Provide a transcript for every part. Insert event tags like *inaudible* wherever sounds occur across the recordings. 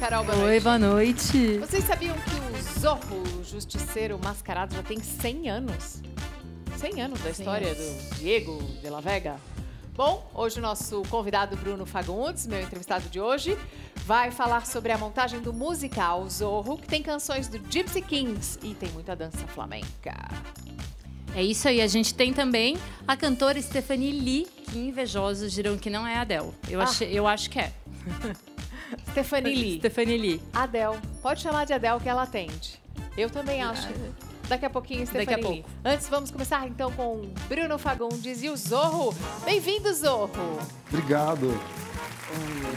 Carol, boa noite. Oi, boa noite. Vocês sabiam que o Zorro, o justiceiro mascarado, já tem 100 anos? 100 anos da história do Diego de la Vega. Bom, hoje o nosso convidado Bruno Fagundes, meu entrevistado de hoje, vai falar sobre a montagem do musical Zorro, que tem canções do Gypsy Kings e tem muita dança flamenca. É isso aí, a gente tem também a cantora Stephanie Lee, que invejosos dirão que não é a Adele. Eu, ah. achei, eu acho que é. *laughs* Stephanie Lee. Stephanie Lee. Adel. Pode chamar de Adel que ela atende. Eu também acho. Daqui a pouquinho, Stephanie Daqui a pouco. Antes, vamos começar então com Bruno Fagundes e o Zorro. Bem-vindo, Zorro. Obrigado.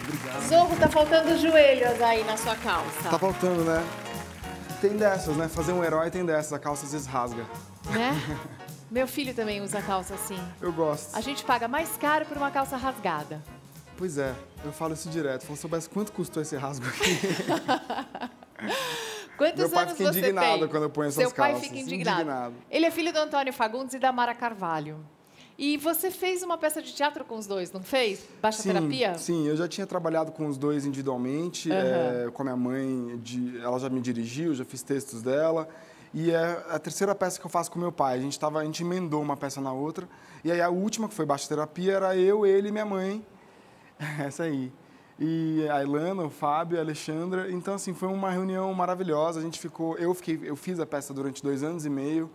Obrigado. Zorro, tá faltando joelhos aí na sua calça. Tá faltando, né? Tem dessas, né? Fazer um herói tem dessas. A calça às vezes rasga. Né? *laughs* Meu filho também usa calça assim. Eu gosto. A gente paga mais caro por uma calça rasgada. Pois é. Eu falo isso direto. Falo, soubesse quanto custou esse rasgo aqui. *laughs* Quantos Meu pai fica indignado quando eu ponho essas calças. Seu pai fica indignado. indignado. Ele é filho do Antônio Fagundes e da Mara Carvalho. E você fez uma peça de teatro com os dois, não fez? Baixa sim, terapia? Sim, eu já tinha trabalhado com os dois individualmente, uhum. é, com a minha mãe, de, ela já me dirigiu, já fiz textos dela. E é a terceira peça que eu faço com meu pai. A gente, tava, a gente emendou uma peça na outra. E aí a última, que foi Baixa Terapia, era eu, ele e minha mãe *laughs* Essa aí. E a Ilana, o Fábio, a Alexandra. Então, assim, foi uma reunião maravilhosa. A gente ficou... Eu, fiquei, eu fiz a peça durante dois anos e meio,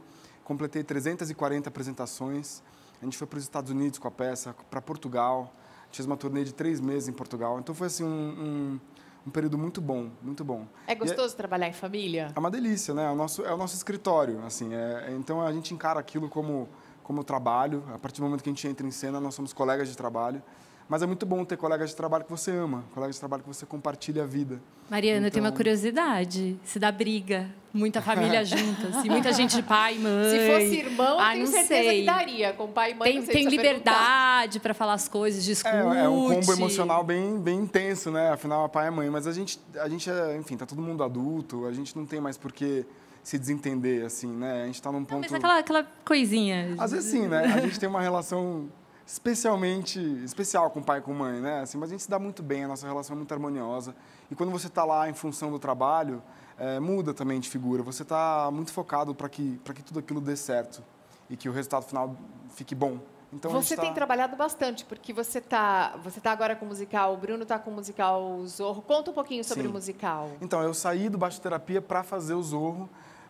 completei 340 apresentações. A gente foi para os Estados Unidos com a peça, para Portugal. fez uma turnê de três meses em Portugal. Então, foi assim, um, um um período muito bom, muito bom. É, é gostoso é, trabalhar em família? É uma delícia, né? É o nosso, é o nosso escritório, assim. É, então a gente encara aquilo como, como trabalho. A partir do momento que a gente entra em cena, nós somos colegas de trabalho. Mas é muito bom ter colegas de trabalho que você ama, colegas de trabalho que você compartilha a vida. Mariana, então... eu tenho uma então curiosidade. Se dá briga, muita família *laughs* junta, se muita gente de pai e mãe. Se fosse irmão, ah, tenho certeza sei. que daria. Com pai e mãe, tem, tem liberdade para falar as coisas, discute. É, é, um combo emocional bem, bem intenso, né? Afinal, é pai e mãe. Mas a gente, a gente é, enfim, tá todo mundo adulto, a gente não tem mais por que se desentender, assim, né? A gente está num ponto... Não, mas aquela, aquela coisinha... Às vezes sim, né? A gente tem uma relação especialmente especial com pai e com mãe, né? Assim, mas a gente se dá muito bem, a nossa relação é muito harmoniosa. E quando você está lá em função do trabalho, é, muda também de figura. Você está muito focado para que para que tudo aquilo dê certo e que o resultado final fique bom. Então, você tá... tem trabalhado bastante, porque você está você tá agora com o musical, o Bruno está com o musical Zorro. Conta um pouquinho sobre Sim. o musical. Então, eu saí do Baixo Terapia para fazer o Zorro.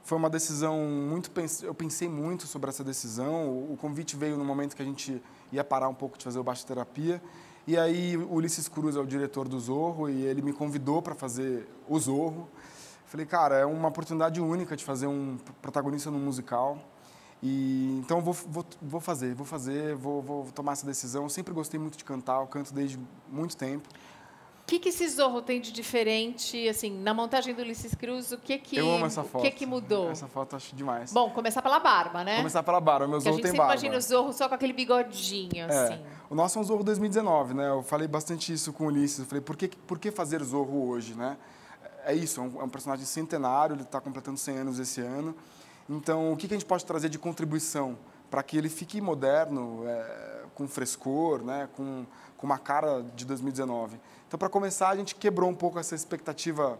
Foi uma decisão muito. Eu pensei muito sobre essa decisão. O convite veio no momento que a gente ia parar um pouco de fazer o Baixa Terapia. E aí, o Ulisses Cruz é o diretor do Zorro e ele me convidou para fazer o Zorro. Falei, cara, é uma oportunidade única de fazer um protagonista num musical. E, então, vou, vou, vou fazer, vou fazer, vou, vou tomar essa decisão. Eu sempre gostei muito de cantar, eu canto desde muito tempo que, que esse Zorro tem de diferente, assim, na montagem do Ulisses Cruz, o que que, eu amo essa foto. O que, que mudou? Essa foto eu acho demais. Bom, começar pela barba, né? Começar pela barba, meu Zorro tem barba. a gente imagina o Zorro só com aquele bigodinho, é. assim. O nosso é um Zorro 2019, né? Eu falei bastante isso com o Ulisses, eu falei, por que, por que fazer Zorro hoje, né? É isso, é um, é um personagem centenário, ele está completando 100 anos esse ano. Então, o que, que a gente pode trazer de contribuição para que ele fique moderno, é, com frescor, né? com, com uma cara de 2019? Então, para começar, a gente quebrou um pouco essa expectativa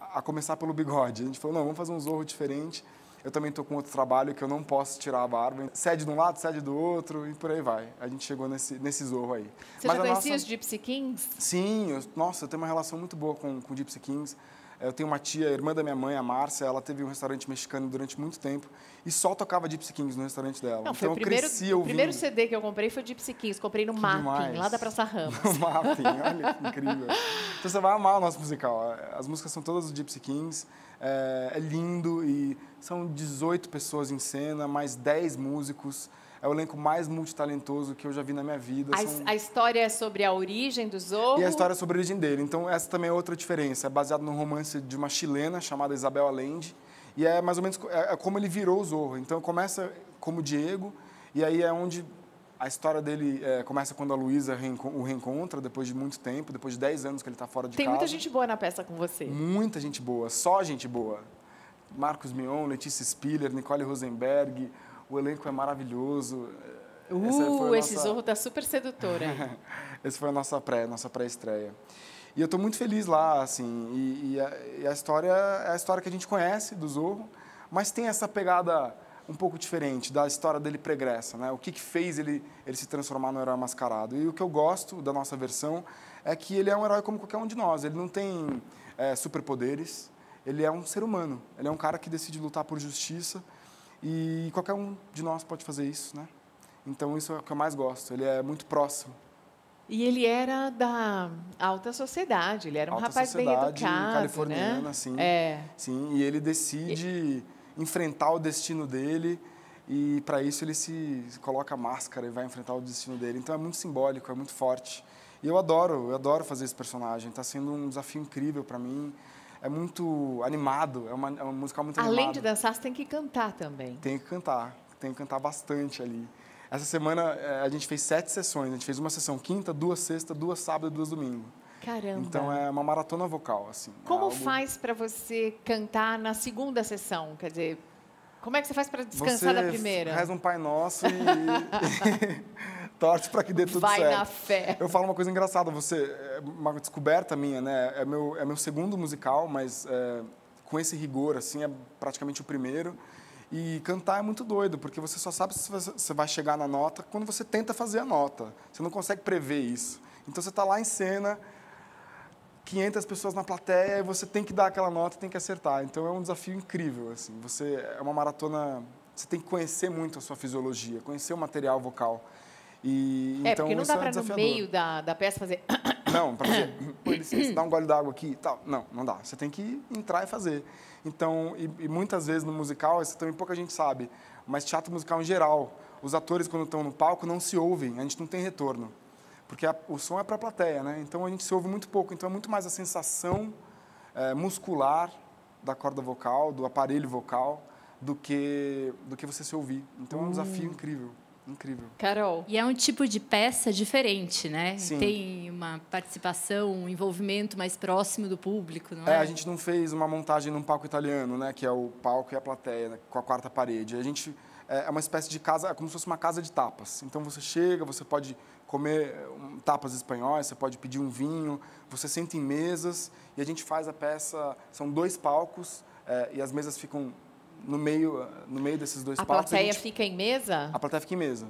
a começar pelo bigode. A gente falou, não, vamos fazer um zorro diferente. Eu também estou com outro trabalho que eu não posso tirar a barba. Cede de um lado, cede do outro e por aí vai. A gente chegou nesse, nesse zorro aí. Você Mas já conhecia nossa... os Gypsy Kings? Sim, eu, nossa, eu tenho uma relação muito boa com, com Gypsy Kings. Eu tenho uma tia, irmã da minha mãe, a Márcia, ela teve um restaurante mexicano durante muito tempo e só tocava Gypsy Kings no restaurante dela. Não, então eu primeiro, cresci ouvindo. O primeiro CD que eu comprei foi Gypsy Kings, comprei no que Mapping, demais. lá da Praça Ramos. *laughs* No Mapping, olha que incrível. Então você vai amar o nosso musical. As músicas são todas do Gypsy Kings, é, é lindo e são 18 pessoas em cena, mais 10 músicos é o elenco mais multitalentoso que eu já vi na minha vida. A, São... a história é sobre a origem do Zorro? E a história é sobre a origem dele. Então, essa também é outra diferença. É baseado num romance de uma chilena chamada Isabel Allende. E é mais ou menos é, é como ele virou o Zorro. Então, começa como Diego, e aí é onde a história dele é, começa quando a Luísa o reencontra, depois de muito tempo, depois de 10 anos que ele está fora de Tem casa. Tem muita gente boa na peça com você. Muita gente boa, só gente boa. Marcos Mion, Letícia Spiller, Nicole Rosenberg, o elenco é maravilhoso. É, uh, esse Zorro tá super sedutora. *laughs* Essa foi a nossa pré, nossa pré-estreia. E eu estou muito feliz lá, assim, e, e, a, e, a, história é a história que a gente conhece do Zorro, mas tem essa pegada um pouco diferente da história dele pregressa, né? O que, que fez ele, ele se transformar no herói mascarado. E o que eu gosto da nossa versão é que ele é um herói como qualquer um de nós, ele não tem é, superpoderes, ele é um ser humano, ele é um cara que decide lutar por justiça, e qualquer um de nós pode fazer isso, né? Então isso é o que eu mais gosto. Ele é muito próximo. E ele era da alta sociedade. Ele era um alta rapaz bem educado, californiano, né? assim. É. Sim. E ele decide e... enfrentar o destino dele. E para isso ele se coloca a máscara e vai enfrentar o destino dele. Então é muito simbólico, é muito forte. E eu adoro, eu adoro fazer esse personagem. Está sendo um desafio incrível para mim é muito animado, é uma, é uma música muito animada. Além de dançar, você tem que cantar também. Tem que cantar, tem que cantar bastante ali. Essa semana é, a gente fez sete sessões, a gente fez uma sessão quinta, duas sexta, duas sábado e duas domingo. Caramba. Então é uma maratona vocal, assim. É como é algo... faz para você cantar na segunda sessão? Quer dizer, como é que você faz para descansar você da primeira? Reza um Pai Nosso e. *laughs* *laughs* Torce para que dê tudo Vai certo. Vai na fé. Eu falo uma coisa engraçada, você, é uma descoberta minha, né? É meu, é meu segundo musical, mas é, com esse rigor, assim, é praticamente o primeiro. E cantar é muito doido, porque você só sabe se você vai chegar na nota quando você tenta fazer a nota. Você não consegue prever isso. Então você está lá em cena, 500 pessoas na plateia, e você tem que dar aquela nota, tem que acertar. Então é um desafio incrível, assim. Você é uma maratona, você tem que conhecer muito a sua fisiologia, conhecer o material vocal. E, é, então, porque não dá para é no meio da, da peça fazer... *coughs* Não, para fazer, *coughs* licença, dá um gole d'água aqui tal. Não, não dá. Você tem que entrar e fazer. Então, e, e muitas vezes no musical, isso também pouca gente sabe, mas teatro musical em geral, os atores quando estão no palco não se ouvem, a gente não tem retorno. Porque a, o som é para a plateia, né? Então a gente se ouve muito pouco. Então é muito mais a sensação é, muscular da corda vocal, do aparelho vocal, do que, do que você se ouvir. Então é um desafio hum. incrível. Incrível. Carol. E é um tipo de peça diferente, né? Sim. Tem uma participação, um envolvimento mais próximo do público, não é? É, a gente não fez uma montagem num palco italiano, né? Que é o palco e a plateia, né? com a quarta parede. A gente é, é uma espécie de casa, é como se fosse uma casa de tapas. Então você chega, você pode comer tapas espanhóis, você pode pedir um vinho, você senta em mesas e a gente faz a peça. São dois palcos é, e as mesas ficam no meio, no meio desses dois a Plateia a plateia fica em mesa? A plateia fica em mesa.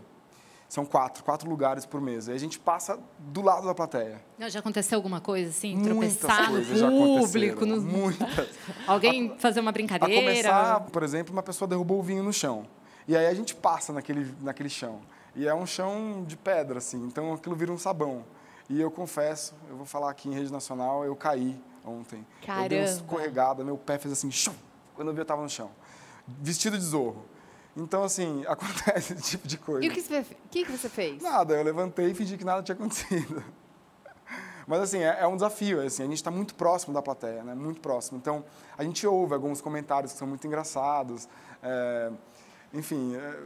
São quatro, quatro lugares por mesa. E a gente passa do lado da plateia. Não, já aconteceu alguma coisa assim? Muitas tropeçar no público? no Muitas. *laughs* Alguém a, fazer uma brincadeira? A começar, por exemplo, uma pessoa derrubou o vinho no chão. E aí a gente passa naquele, naquele chão. E é um chão de pedra, assim. Então aquilo vira um sabão. E eu confesso, eu vou falar aqui em rede nacional, eu caí ontem. Caramba. Eu dei uma escorregada, meu pé fez assim, chum, quando eu vi eu estava no chão vestido de zorro. Então, assim, *laughs* acontece esse tipo de coisa. E o que você, que que você fez? Nada, eu levantei e fingi que nada tinha acontecido. *laughs* Mas, assim, é, é um desafio, é, assim, a gente está muito próximo da plateia, né? Muito próximo. Então, a gente ouve alguns comentários que são muito engraçados. É, enfim, é,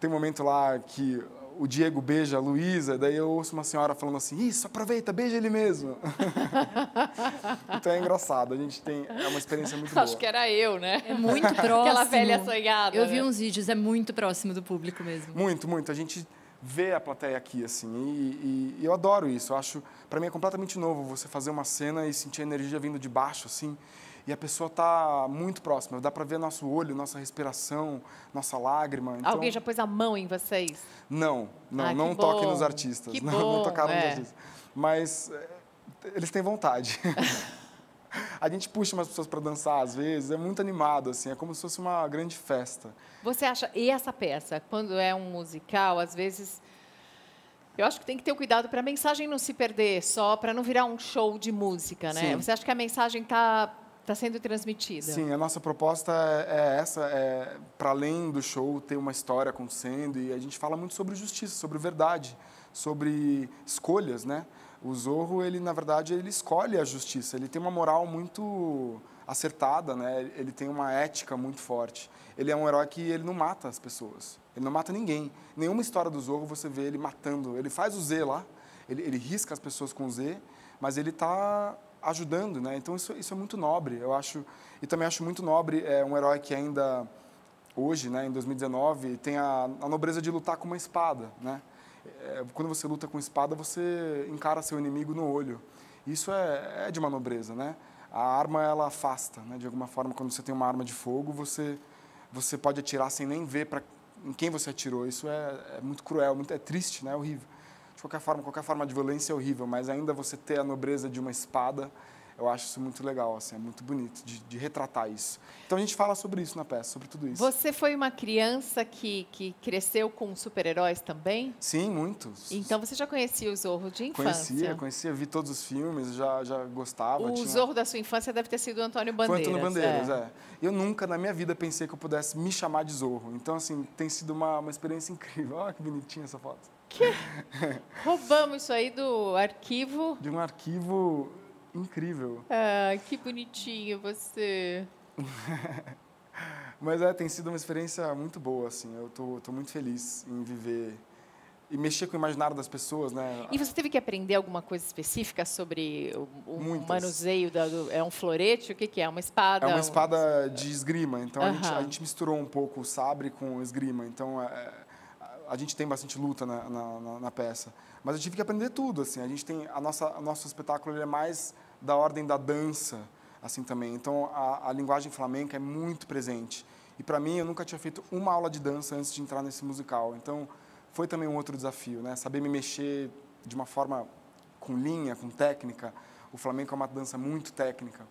tem um momento lá que o Diego beija a Luísa, daí eu ouço uma senhora falando assim, isso, aproveita, beija ele mesmo. *laughs* então é engraçado, a gente tem é uma experiência muito *laughs* boa. Acho que era eu, né? É muito *laughs* próximo. Aquela velha assanhada. Eu vi né? uns vídeos, é muito próximo do público mesmo. Muito, muito. A gente vê a plateia aqui, assim, e, e, e eu adoro isso. Eu acho, para mim é completamente novo você fazer uma cena e sentir a energia vindo de baixo, assim e a pessoa está muito próxima. Dá para ver nosso olho, nossa respiração, nossa lágrima. Então... Alguém já pôs a mão em vocês? Não, não, ah, não toquem bom. nos artistas. Que *laughs* não, bom, não tocaram é. nos artistas. Mas eh, eles têm vontade. *laughs* a gente puxa umas pessoas para dançar às vezes, é muito animado, assim, é como se fosse uma grande festa. Você acha, e essa peça, quando é um musical, às vezes. Eu acho que tem que ter o cuidado para a mensagem não se perder só, para não virar um show de música, né? Sim. Você acha que a mensagem está está sendo transmitida. Sim, a nossa proposta é, é essa, é, para além do show ter uma história acontecendo e a gente fala muito sobre justiça, sobre verdade, sobre escolhas, né? O Zorro, ele na verdade ele escolhe a justiça, ele tem uma moral muito acertada, né? Ele tem uma ética muito forte. Ele é um herói que ele não mata as pessoas. Ele não mata ninguém. Nenhuma história do Zorro você vê ele matando. Ele faz o Z lá, ele, ele risca as pessoas com o Z, mas ele está ajudando, né? Então isso, isso é muito nobre, eu acho. E também acho muito nobre é, um herói que ainda hoje, né, em 2019, tem a, a nobreza de lutar com uma espada, né? É, quando você luta com espada, você encara seu inimigo no olho. Isso é, é de uma nobreza, né? A arma ela afasta, né? De alguma forma, quando você tem uma arma de fogo, você você pode atirar sem nem ver para em quem você atirou. Isso é, é muito cruel, muito, é triste, né? É horrível de qualquer forma, qualquer forma de violência é horrível, mas ainda você ter a nobreza de uma espada, eu acho isso muito legal, assim, é muito bonito de, de, retratar isso. Então a gente fala sobre isso na peça, sobre tudo isso. Você foi uma criança que, que cresceu com super-heróis também? Sim, muitos. Então você já conhecia o Zorro de infância? Conhecia, conhecia, vi todos os filmes, já, já gostava. O tinha... Zorro da sua infância deve ter sido o Antônio Bandeiras. Foi Antônio Bandeiras, é. é. Eu nunca na minha vida pensei que eu pudesse me chamar de Zorro. Então, assim, tem sido uma, uma experiência *laughs* incrível. Olha que bonitinha essa foto. Roubamos isso aí do arquivo. De um arquivo incrível. Ah, que bonitinho você. *laughs* Mas é, tem sido uma experiência muito boa, assim. Eu tô, tô muito feliz em viver e mexer com o imaginário das pessoas, né? E você teve que aprender alguma coisa específica sobre o, o manuseio da, do, é um florete, o que, que é? Uma espada? É uma espada um... de esgrima. Então uh -huh. a, gente, a, gente, misturou um pouco o sabre com o esgrima. Então é, a gente tem bastante luta na, na, na, peça. Mas eu tive que aprender tudo, assim. A gente tem a nossa o nosso espetáculo ele é mais da ordem da dança, assim também. Então a, a linguagem flamenca é muito presente. E para mim eu nunca tinha feito uma aula de dança antes de entrar nesse musical. Então foi também um outro desafio, né? Saber me mexer de uma forma com linha, com técnica. O flamenco é uma dança muito técnica.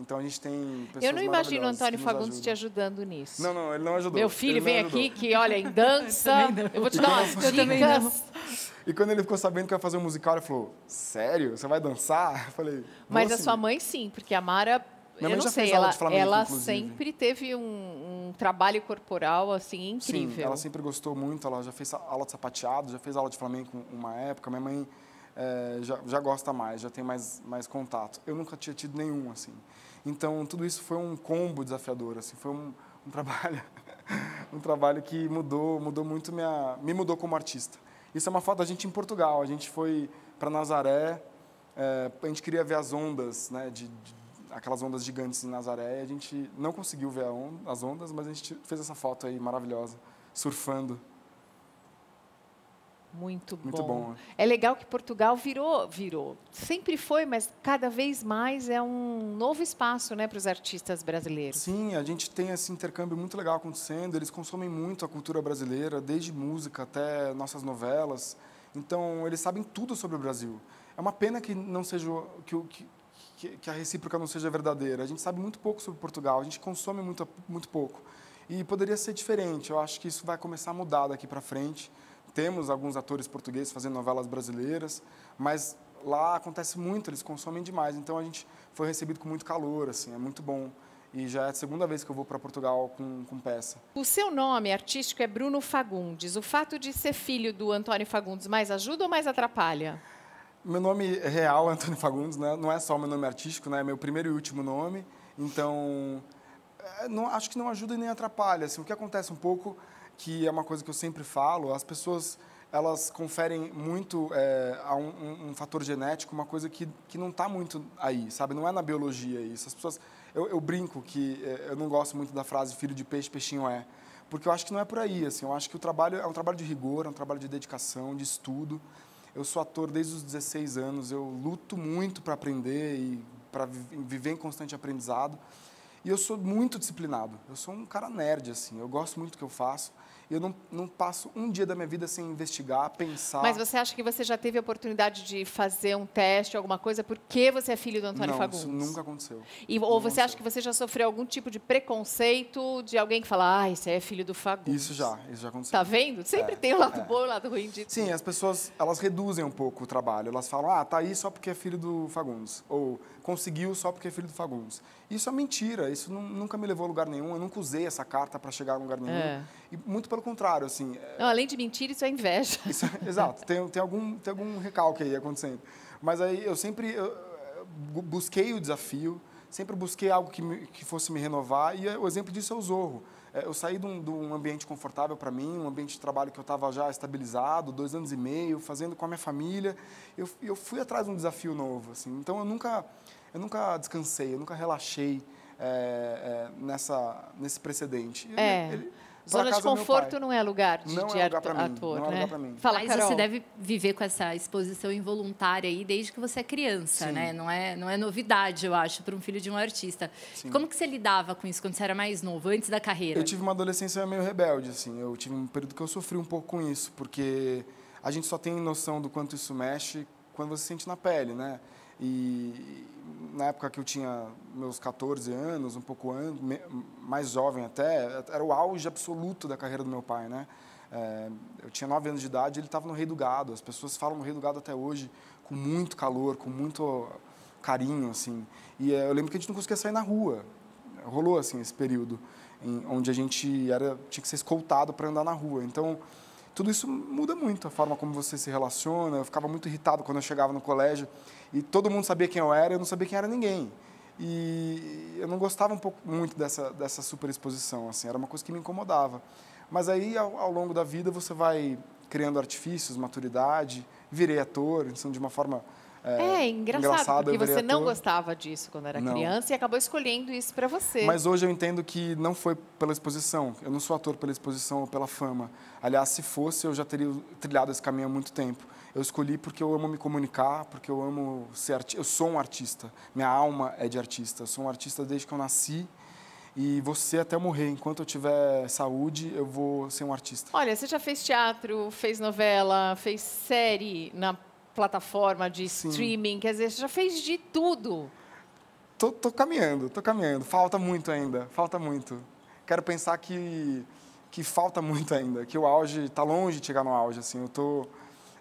Então a gente tem pessoas Eu não imagino o Antônio Fagundes te ajudando nisso. Não, não, ele não ajudou. Meu filho ele vem aqui que, olha, em dança. *laughs* eu, vou te dar umas *laughs* dicas. E quando ele ficou sabendo que ia fazer um musical, ele falou: Sério? Você vai dançar? Eu falei. Mas assim. a sua mãe, sim, porque a Mara. Minha eu não sei, ela, flamenco, ela sempre teve um, um, trabalho corporal assim incrível. Sim, ela sempre gostou muito. Ela já fez aula de sapateado, já fez aula de flamenco uma época. Minha mãe é, já, já gosta mais, já tem mais, mais contato. Eu nunca tinha tido nenhum assim. Então, tudo isso foi um combo desafiador, assim, foi um, um *laughs* trabalho um trabalho que mudou, mudou muito minha, me mudou como artista. Isso é uma foto da gente em Portugal. A gente foi para Nazaré, é, a gente queria ver as ondas, né, de, de, aquelas ondas gigantes em Nazaré. A gente não conseguiu ver on, as ondas, mas a gente fez essa foto aí maravilhosa, surfando. Muito bom. Muito bom. Né? É legal que Portugal virou, virou. Sempre foi, mas cada vez mais é um novo espaço, né, para os artistas brasileiros. Sim, a gente tem esse intercâmbio muito legal acontecendo. Eles consomem muito a cultura brasileira, desde música até nossas novelas. Então, eles sabem tudo sobre o Brasil. É uma pena que não seja que, que, que a recíproca não seja verdadeira. A gente sabe muito pouco sobre Portugal. A gente consome muito muito pouco. E poderia ser diferente. Eu acho que isso vai começar a mudar daqui para frente temos alguns atores portugueses fazendo novelas brasileiras, mas lá acontece muito, eles consomem demais. Então a gente foi recebido com muito calor, assim, é muito bom. E já é a segunda vez que eu vou para Portugal com, com peça. O seu nome artístico é Bruno Fagundes. O fato de ser filho do Antônio Fagundes mais ajuda ou mais atrapalha? Meu nome real é *laughs* Antônio Fagundes, né? não é só meu nome artístico, né? é meu primeiro e último nome. Então, é, não, acho que não ajuda e nem atrapalha. Assim, o que acontece um pouco que é uma coisa que eu sempre falo, as pessoas elas conferem muito é, a um, um, fator genético, uma coisa que, que não está muito aí, sabe? Não é na biologia isso. As pessoas, eu, eu brinco que é, eu não gosto muito da frase filho de peixe, peixinho é, porque eu acho que não é por aí. Assim, eu acho que o trabalho é um trabalho de rigor, é um trabalho de dedicação, de estudo. Eu sou ator desde os 16 anos, eu luto muito para aprender e para viver em constante aprendizado. E eu sou muito disciplinado. Eu sou um cara nerd assim. Eu gosto muito do que eu faço. Eu não, não passo um dia da minha vida sem investigar, pensar. Mas você acha que você já teve a oportunidade de fazer um teste, alguma coisa, porque você é filho do Antônio não, Fagundes? Isso nunca aconteceu. E, ou não você aconteceu. acha que você já sofreu algum tipo de preconceito de alguém que fala, ah, esse é filho do Fagundes? Isso já, isso já aconteceu. Tá vendo? Sempre é, tem o lado é. bom e o lado ruim disso. Sim, as pessoas, elas reduzem um pouco o trabalho. Elas falam, ah, tá aí só porque é filho do Fagundes. Ou conseguiu só porque é filho do Fagundes. Isso é mentira, isso nunca me levou a lugar nenhum. Eu nunca usei essa carta para chegar a lugar nenhum. É. E muito pelo contrário, assim... É Não, além de mentir, isso é inveja. Isso, é, exato. Tem, tem, algum, tem algum recalque aí acontecendo. Mas aí eu sempre eu, busquei o desafio, sempre busquei algo que, me, que fosse me renovar. E é, o exemplo disso é o Zorro. Eu saí de um, de um ambiente confortável para mim, um ambiente de trabalho que eu estava já estabilizado, dois anos e meio, fazendo com a minha família. Eu, eu fui atrás de um desafio novo, assim. Então, eu nunca, eu nunca descansei, eu nunca relaxei é, é, nessa, nesse precedente. É. Ele, ele, Zona de conforto não é lugar de, não é de é lugar ator, mim, ator, não é né? É lugar mim. Fala, Mas Carol. você deve viver com essa exposição involuntária aí desde que você é criança, Sim. né? Não é, não é novidade, eu acho, para um filho de um artista. Sim. Como que você lidava com isso quando você era mais novo, antes da carreira? Eu tive uma adolescência meio rebelde, assim. Eu tive um período que eu sofri um pouco com isso, porque a gente só tem noção do quanto isso mexe quando você sente na pele, né? E, na época que eu tinha meus 14 anos, um pouco antes, mais jovem até, era o auge absoluto da carreira do meu pai, né? É, eu tinha 9 anos de idade, ele estava no Rei do Gado. As pessoas falam no Rei do Gado até hoje com muito calor, com muito carinho, assim. E é, eu lembro que a gente não conseguia sair na rua. Rolou assim esse período em, onde a gente era tinha que ser escoltado para andar na rua. Então, tudo isso muda muito a forma como você se relaciona. Eu ficava muito irritado quando eu chegava no colégio e todo mundo sabia quem eu era, eu não sabia quem era ninguém. E eu não gostava um pouco, muito dessa, dessa super exposição, assim, era uma coisa que me incomodava. Mas aí, ao, ao longo da vida, você vai criando artifícios, maturidade, virei ator, então, de uma forma é, é, é engraçado, engraçado porque você não gostava disso quando era não. criança e acabou escolhendo isso para você. Mas hoje eu entendo que não foi pela exposição. Eu não sou ator pela exposição ou pela fama. Aliás, se fosse, eu já teria trilhado esse caminho há muito tempo. Eu escolhi porque eu amo me comunicar, porque eu amo ser artista. Eu sou um artista, minha alma é de artista. Eu sou um artista desde que eu nasci e você até morrer. Enquanto eu tiver saúde, eu vou ser um artista. Olha, você já fez teatro, fez novela, fez série na plataforma de Sim. streaming, quer dizer, você já fez de tudo. Tô, tô caminhando, tô caminhando. Falta muito ainda, falta muito. Quero pensar que, que falta muito ainda, que o auge está longe de chegar no auge, assim. Eu tô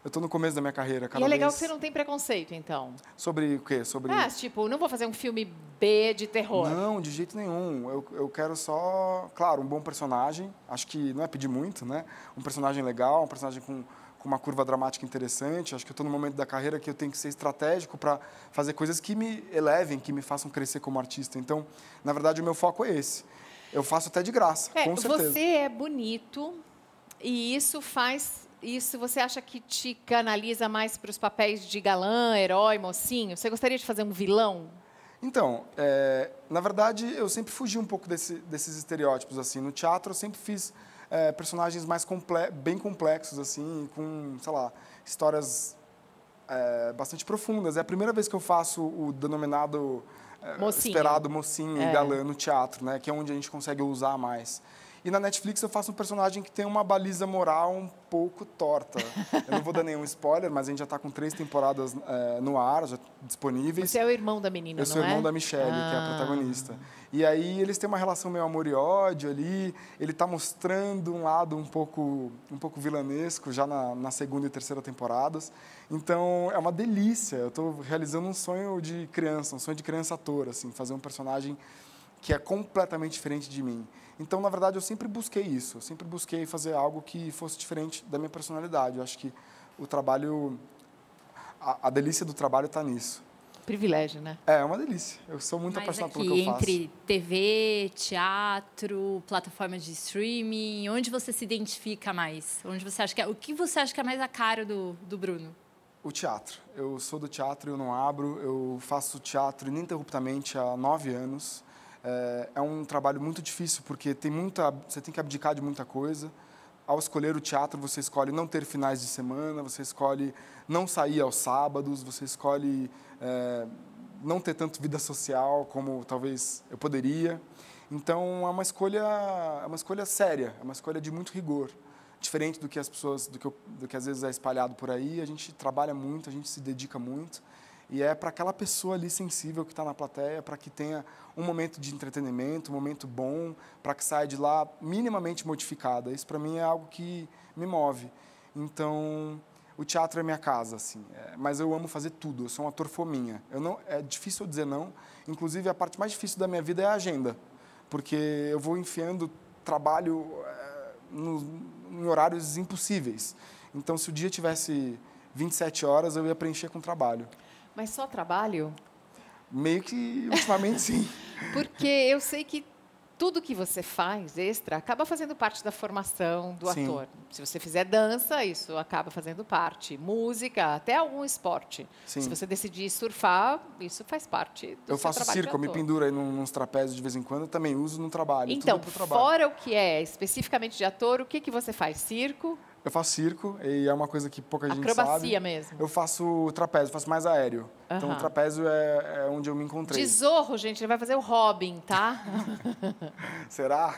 eu estou no começo da minha carreira, cada E é legal vez... que você não tem preconceito, então. Sobre o quê? Sobre... Ah, tipo, não vou fazer um filme B de terror. Não, de jeito nenhum. Eu, eu quero só, claro, um bom personagem. Acho que não é pedir muito, né? Um personagem legal, um personagem com, com uma curva dramática interessante. Acho que eu estou no momento da carreira que eu tenho que ser estratégico para fazer coisas que me elevem, que me façam crescer como artista. Então, na verdade, o meu foco é esse. Eu faço até de graça, é, com certeza. Você é bonito e isso faz isso você acha que te canaliza mais para os papéis de galã, herói, mocinho? Você gostaria de fazer um vilão? Então, é, na verdade, eu sempre fugi um pouco desse, desses estereótipos. assim. No teatro, eu sempre fiz é, personagens mais comple bem complexos, assim, com, sei lá, histórias é, bastante profundas. É a primeira vez que eu faço o denominado é, mocinho. esperado mocinho e é. galã no teatro, né? Que é onde a gente consegue usar mais. E na Netflix eu faço um personagem que tem uma baliza moral um pouco torta. Eu não vou dar nenhum spoiler, mas a gente já está com três temporadas é, no ar, já disponíveis. Você é o irmão da menina, eu não é? Eu sou irmão é? da Michelle, ah. que é a ah. protagonista. E aí eles têm uma relação meio amor e ódio ali. Ele está mostrando um lado um pouco, um pouco vilanesco já na, na segunda e terceira temporadas. Então é uma delícia. Eu estou realizando um sonho de criança, um sonho de criança ator, assim, fazer um personagem que é completamente diferente de mim. Então, na verdade, eu sempre busquei isso. Eu sempre busquei fazer algo que fosse diferente da minha personalidade. Eu acho que o trabalho, a, a delícia do trabalho está nisso. Privilégio, né? É, é uma delícia. Eu sou muito Mas apaixonado aqui, pelo que eu faço. Entre TV, teatro, plataforma de streaming, onde você se identifica mais? Onde você acha que é, o que você acha que é mais a cara do, do Bruno? O teatro. Eu sou do teatro, eu não abro. Eu faço teatro ininterruptamente há nove anos. É, é um trabalho muito difícil porque tem muita, você tem que abdicar de muita coisa. Ao escolher o teatro, você escolhe não ter finais de semana, você escolhe não sair aos sábados, você escolhe é, não ter tanto vida social como talvez eu poderia. Então é uma escolha, é uma escolha séria, é uma escolha de muito rigor, diferente do que as pessoas, do que, do que às vezes é espalhado por aí. A gente trabalha muito, a gente se dedica muito. E é para aquela pessoa ali sensível que está na plateia, para que tenha um momento de entretenimento, um momento bom, para que saia de lá minimamente modificada. Isso para mim é algo que me move. Então, o teatro é minha casa, assim. É, mas eu amo fazer tudo. Eu sou um ator fominha. Eu não, é difícil eu dizer não. Inclusive, a parte mais difícil da minha vida é a agenda, porque eu vou enfiando trabalho é, no, em horários impossíveis. Então, se o dia tivesse 27 horas, eu ia preencher com trabalho. Mas só trabalho? Meio que ultimamente sim. *laughs* Porque eu sei que tudo que você faz extra acaba fazendo parte da formação do sim. ator. Se você fizer dança, isso acaba fazendo parte. Música, até algum esporte. Sim. Se você decidir surfar, isso faz parte do Eu faço circo, me penduro aí nos trapézios de vez em quando, eu também uso no trabalho. Então, trabalho. fora o que é especificamente de ator, o que, que você faz? Circo? Eu faço circo e é uma coisa que pouca Acrobacia gente sabe. Acrobacia mesmo. Eu faço trapézio, faço mais aéreo. Uhum. Então, o trapézio é, é, onde eu me encontrei. Desorro, gente, ele vai fazer o Robin, tá? *laughs* Será?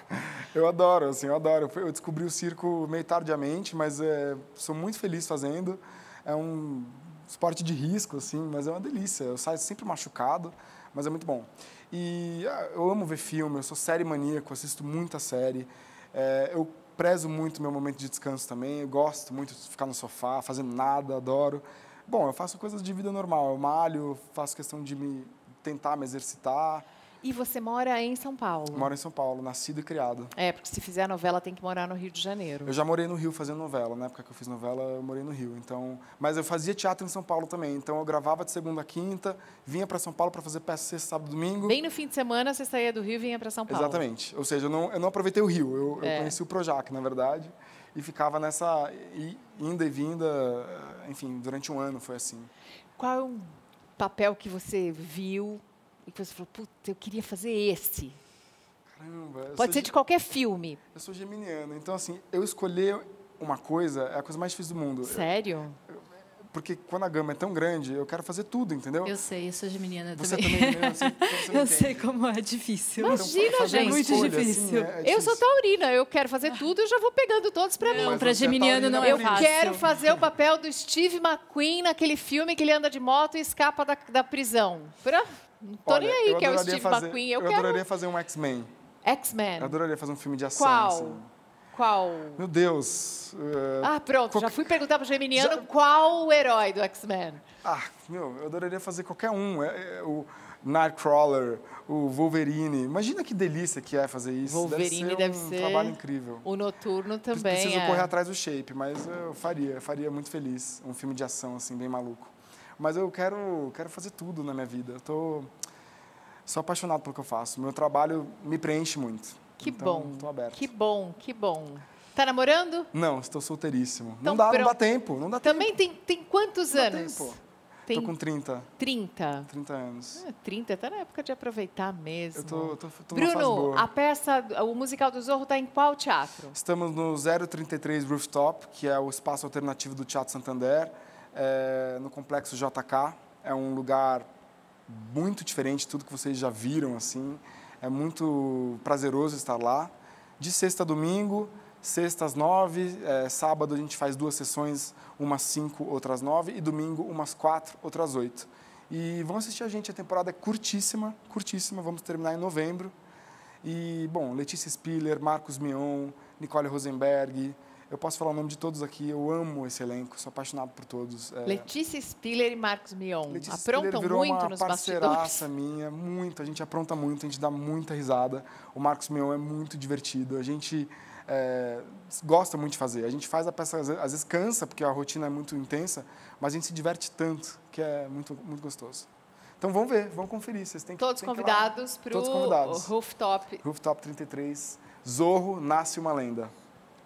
Eu adoro, assim, eu adoro. Eu descobri o circo meio tardiamente, mas é, sou muito feliz fazendo. É um esporte de risco, assim, mas é uma delícia. Eu saio sempre machucado, mas é muito bom. E ah, eu amo ver filme, eu sou série maníaco, assisto muita série. É, eu prezo muito meu momento de descanso também. Eu gosto muito de ficar no sofá, fazendo nada, adoro. Bom, eu faço coisas de vida normal. Eu malho, faço questão de me tentar me exercitar. E você mora em São Paulo? Moro em São Paulo, nascido e criado. É, porque se fizer novela tem que morar no Rio de Janeiro. Eu já morei no Rio fazendo novela, na época que eu fiz novela, eu morei no Rio. Então, mas eu fazia teatro em São Paulo também, então eu gravava de segunda a quinta, vinha para São Paulo para fazer peça sexta, sábado, domingo. Bem no fim de semana você saía do Rio e vinha para São Paulo. Exatamente. Ou seja, eu não, eu não aproveitei o Rio, eu, é. eu conheci o Projac, na verdade, e ficava nessa ida e vinda, enfim, durante um ano foi assim. Qual é o papel que você viu e você falou, puta, eu queria fazer esse. Caramba. Pode ser de qualquer filme. Eu sou geminiano, então assim, eu escolher uma coisa é a coisa mais difícil do mundo. Sério? Eu, eu, porque quando a gama é tão grande, eu quero fazer tudo, entendeu? Eu sei, eu sou geminiana você também. também né? eu sei, *laughs* então você eu sei como é difícil. Imagina, então, gente. Assim, né? É muito difícil. Assim, é, é difícil. Eu sou taurina, eu quero fazer tudo, eu já vou pegando todos para mim. Para é geminiano não é Eu fácil. quero fazer o papel do Steve McQueen naquele filme que ele anda de moto e escapa da, da prisão. Pra... Não tô Olha, nem aí que é o Steve fazer, McQueen. Eu, eu quero... adoraria fazer um X-Men. X-Men. Eu adoraria fazer um filme de ação. Qual? Assim. Qual? Meu Deus. Uh, ah, pronto, qual... já fui perguntar para o Geminiano já... qual o herói do X-Men. Ah, meu, eu adoraria fazer qualquer um. É, é, o Nightcrawler, o Wolverine. Imagina que delícia que é fazer isso. Wolverine deve ser um deve ser trabalho incrível. O Noturno também. Preciso é. correr atrás do shape, mas eu faria, eu faria muito feliz. Um filme de ação, assim, bem maluco. Mas eu quero, quero fazer tudo na minha vida. Eu tô, sou apaixonado pelo que eu faço. Meu trabalho me preenche muito. Que então, bom. Estou aberto. Que bom, que bom. Tá namorando? Não, estou solteiríssimo. Então, não, dá, pronto. não dá tempo, não dá Também tempo. tem, tem quantos não anos? Dá tempo. Tem... Tô com 30. 30? 30 anos. Ah, 30, tá na época de aproveitar mesmo. Eu tô, tô, tô Bruno, a peça, o musical do Zorro tá em qual teatro? Estamos no 033 Rooftop, que é o espaço alternativo do Teatro Santander é, no complexo JK. É um lugar muito diferente de tudo que vocês já viram, assim. É muito prazeroso estar lá. De sexta a domingo, sexta às nove, é, sábado a gente faz duas sessões, umas cinco, outras nove, e domingo umas quatro, outras oito. E vão assistir a gente, a temporada é curtíssima, curtíssima, vamos terminar em novembro. E, bom, Letícia Spiller, Marcos Mion, Nicole Rosenberg, eu posso falar o nome de todos aqui, eu amo esse elenco, sou apaixonado por todos. É... Letícia Spiller e Marcos Mion Letícia aprontam virou muito uma nos parceiraça minha, muito, a gente apronta muito, a gente dá muita risada. O Marcos Mion é muito divertido, a gente é, gosta muito de fazer. A gente faz a peça, às vezes cansa, porque a rotina é muito intensa, mas a gente se diverte tanto, que é muito, muito gostoso. Então vamos ver, vamos conferir. Vocês têm que, Todos convidados para o Rooftop. Rooftop 33. Zorro nasce uma lenda.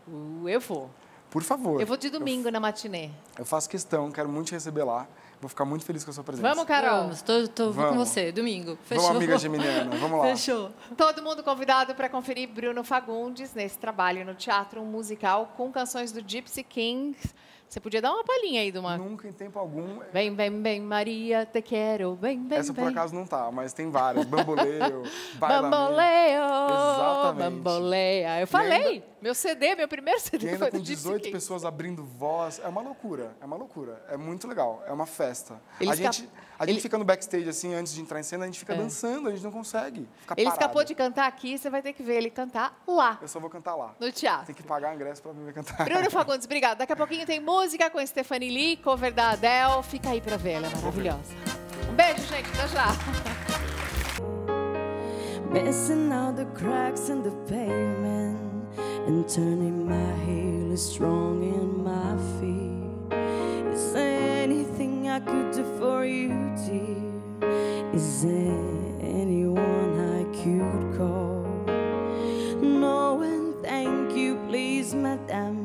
Uh, eu vou. Por favor. Eu vou de domingo eu, na matinê. Eu faço questão, quero muito te receber lá. Vou ficar muito feliz com a sua presença. Vamos, Carol. Vamos, tô, tô Vamos. com você, domingo. Fechou. Vamos, amiga geminiana. Vamos lá. Fechou. Todo mundo convidado para conferir Bruno Fagundes nesse trabalho no teatro um musical com canções do Gypsy Kings. Você podia dar uma palhinha aí de uma. Nunca em tempo algum. É- vem, vem, vem, Maria, te quero. Vem, vem, Essa por acaso não tá, mas tem várias. Bamboleio, *laughs* Bamboleio. Exatamente. Bamboleia. Eu falei. Meu CD, meu primeiro CD Quem foi com 18 pessoas abrindo voz. É uma loucura, é uma loucura. É muito legal, é uma festa. Eles a gente, a gente Ele... fica no backstage, assim, antes de entrar em cena, a gente fica é. dançando, a gente não consegue. Ele parado. escapou de cantar aqui, você vai ter que ver ele cantar lá. Eu só vou cantar lá. No teatro. Tem que pagar ingresso pra mim cantar. Bruno *laughs* Fagundes, obrigado. Daqui a pouquinho tem música com Stephanie Lee, cover da Adele. Fica aí pra ver, ela é maravilhosa. Um beijo, gente. Até já. Missing all the cracks in the pavement and turning my heel is strong in my feet. Is there anything I could do for you, dear? Is there anyone I could call? No, and thank you, please, madame.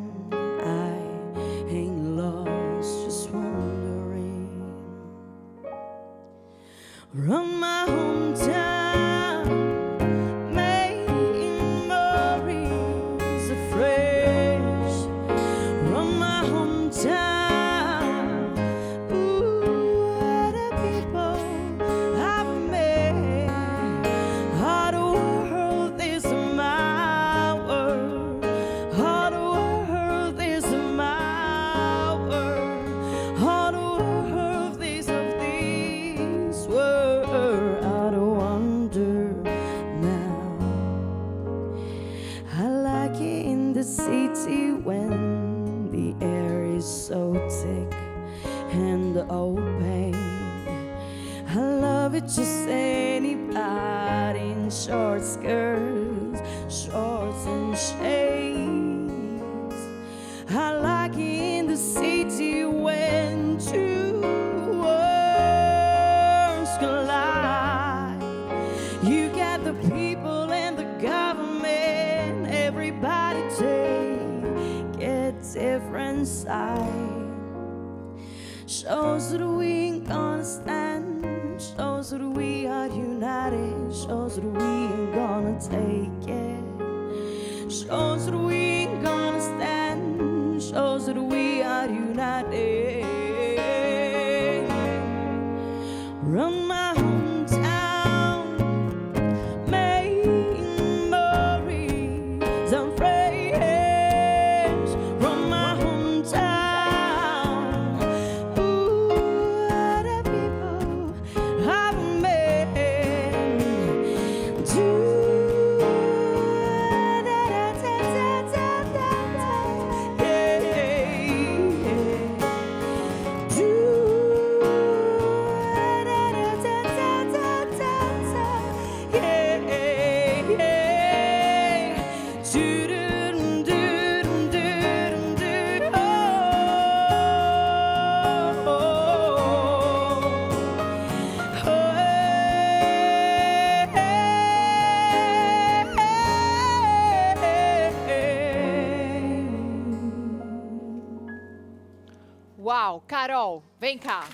Carol, vem cá.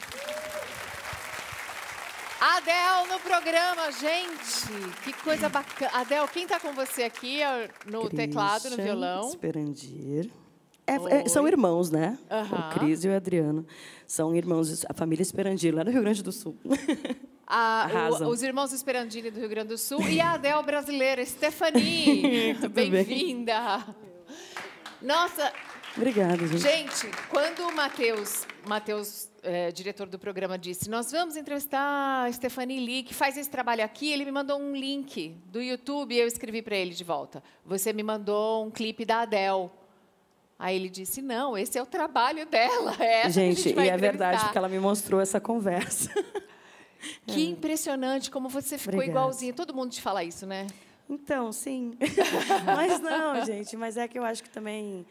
Adel no programa, gente. Que coisa bacana. Adel, quem está com você aqui é no Christian teclado, no violão? Esperandir. É, é, são irmãos, né? Uhum. O Cris e o Adriano. São irmãos, a família Esperandir, lá do Rio Grande do Sul. A, o, os irmãos Esperandini do Rio Grande do Sul e a Adel brasileira, Stephanie. *laughs* Bem-vinda. Bem? Nossa, Obrigada, gente. Gente, quando o Matheus, Matheus é, diretor do programa, disse: Nós vamos entrevistar a Stephanie Lee, que faz esse trabalho aqui. Ele me mandou um link do YouTube e eu escrevi para ele de volta. Você me mandou um clipe da Adele. Aí ele disse: Não, esse é o trabalho dela. É gente, gente e é verdade, porque ela me mostrou essa conversa. *laughs* Que é. impressionante como você ficou Obrigada. Todo mundo te fala isso, né? Então, sim. *laughs* mas não, gente, mas é que eu acho que também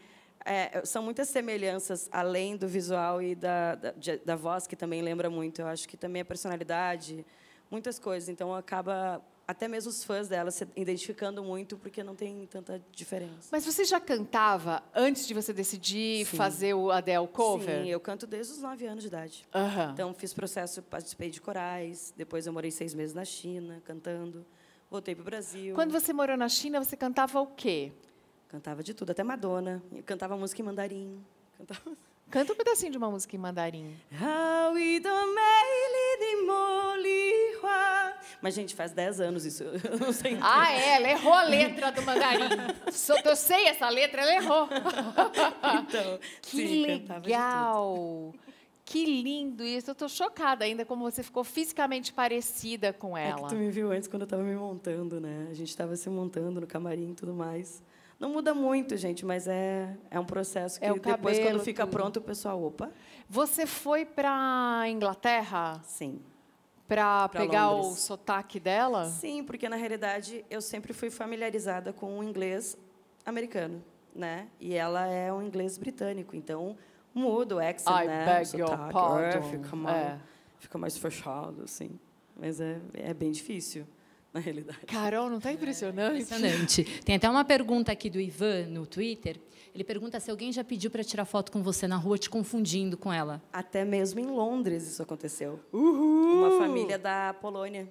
é, são muitas semelhanças, além do visual e da, da, da, voz, que também lembra muito. Eu acho que também a personalidade, muitas coisas. Então, acaba até mesmo os fãs dela se identificando muito, porque não tem tanta diferença. Mas você já cantava antes de você decidir Sim. fazer o Adele cover? Sim, eu canto desde os nove anos de idade. Então, fiz processo, participei de corais, depois eu morei seis meses na China, cantando, voltei para o Brasil. Quando você morou na China, você cantava o quê? Cantava de tudo, até Madonna. Eu cantava música em mandarim. Cantava... *laughs* Canta um pedacinho de uma música em mandarim. Mas, gente, faz 10 anos isso. *laughs* Eu não sei. Ah, é, ela errou a letra do mandarim. eu sei essa letra, ela errou. *laughs* Então, que sim, legal! Que lindo isso. Eu estou chocada ainda como você ficou fisicamente parecida com ela. É que tu me viu antes quando eu estava me montando, né? A gente estava se montando no camarim e tudo mais. Não muda muito, gente, mas é, é um processo é que é depois, cabelo, quando fica tudo. pronto, o pessoal, opa. Você foi para Inglaterra? Sim. Para pegar Londres. o sotaque dela? Sim, porque na realidade eu sempre fui familiarizada com o inglês americano, né? E ela é um inglês britânico, então muda o accent, I né? Beg o sotaque, your pardon. É, fica, mais, é. fica mais fechado, assim. Mas é, é bem difícil na realidade. Carol, não está é, impressionante? É, impressionante. Tem até uma pergunta aqui do Ivan no Twitter. Ele pergunta se alguém já pediu para tirar foto com você na rua, te confundindo com ela. Até mesmo em Londres isso aconteceu. Uhul! Uma família da Polônia.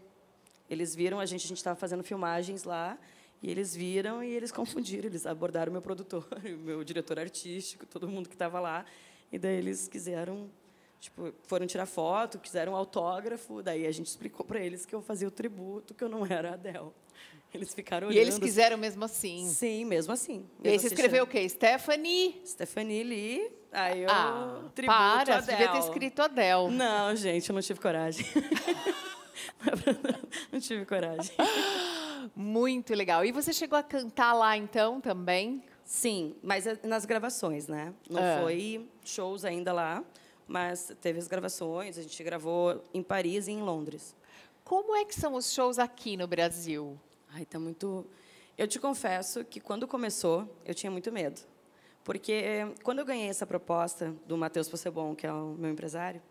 Eles viram a gente, a gente estava fazendo filmagens lá. E eles viram e eles confundiram, eles abordaram meu produtor, *laughs* meu diretor artístico, todo mundo que estava lá. E daí eles quiseram Tipo, foram tirar foto, quiseram um autógrafo, daí a gente explicou para eles que eu fazia o tributo, que eu não era a Adele. Eles ficaram olhando. E eles quiseram mesmo assim. Sim, mesmo assim. Mesmo e aí você escreveu o assim. quê? Stephanie? Stephanie Lee. Aí eu ah, tributo para, Adele. devia ter escrito Adele. Não, gente, eu não tive coragem. *laughs* não tive coragem. Muito legal. E você chegou a cantar lá então também? Sim, mas é nas gravações, né? Não ah. foi shows ainda lá mas teve as gravações, a gente gravou em Paris e em Londres. Como é que são os shows aqui no Brasil? Ai, tá muito. Eu te confesso que quando começou, eu tinha muito medo. Porque quando eu ganhei essa proposta do Matheus Possebon, que é o meu empresário,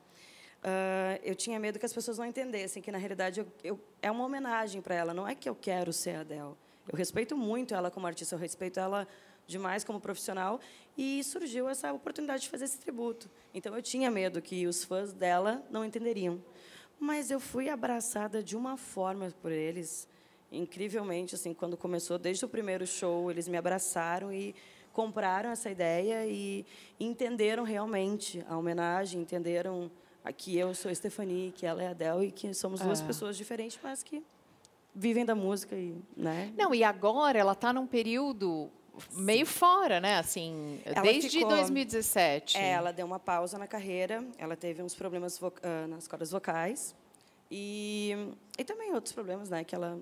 uh, eu tinha medo que as pessoas não entendessem que, na realidade, eu, eu, é uma homenagem para ela. Não é que eu quero ser a Adele. Eu respeito muito ela como artista, eu respeito ela demais como profissional e surgiu essa oportunidade de fazer esse tributo. Então eu tinha medo que os fãs dela não entenderiam, mas eu fui abraçada de uma forma por eles incrivelmente assim, quando começou, desde o primeiro show, eles me abraçaram e compraram essa ideia e entenderam realmente a homenagem, entenderam que eu sou a Stephanie, que ela é a Adele e que somos duas é. pessoas diferentes, mas que vivem da música e, né? Não, e agora ela está num período meio fora, né? Assim, ela desde ficou, 2017. É, ela deu uma pausa na carreira, ela teve uns problemas ah, nas cordas vocais e, e também outros problemas, né? Que ela